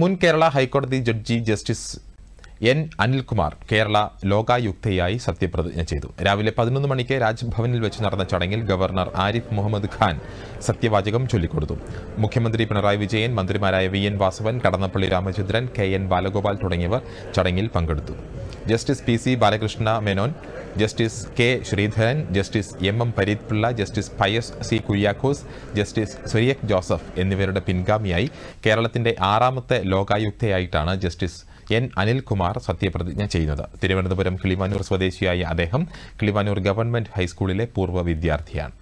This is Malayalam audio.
മുൻ കേരള ഹൈക്കോടതി judge justice N Anilkumar Kerala ലോകായുക്തയായി സത്യപ്രതിജ്ഞ ചെയ്തു രാവിലെ പതിനൊന്ന് മണിക്ക് രാജ്ഭവനിൽ വെച്ച് നടന്ന ചടങ്ങിൽ ഗവർണർ ആരിഫ് മുഹമ്മദ് ഖാൻ സത്യവാചകം ചൊല്ലിക്കൊടുത്തു മുഖ്യമന്ത്രി പിണറായി വിജയൻ മന്ത്രിമാരായ V N Vasavan Kadannappally Ramachandran K N Balagopal തുടങ്ങിയവർ ചടങ്ങിൽ പങ്കെടുത്തു justice P C Balakrishna Menon justice K Sreedharan justice M M Pareethpillai justice Pius C Kuriakose justice Cyriac Joseph എന്നിവരുടെ പിൻഗാമിയായി കേരളത്തിൻ്റെ ആറാമത്തെ ലോകായുക്തയായിട്ടാണ് ജസ്റ്റിസ് എൻ അനിൽകുമാർ സത്യപ്രതിജ്ഞ ചെയ്യുന്നത് തിരുവനന്തപുരം കിളിമാനൂർ സ്വദേശിയായ അദ്ദേഹം കിളിമാനൂർ ഗവൺമെൻറ് ഹൈസ്കൂളിലെ പൂർവ്വ വിദ്യാർത്ഥിയാണ്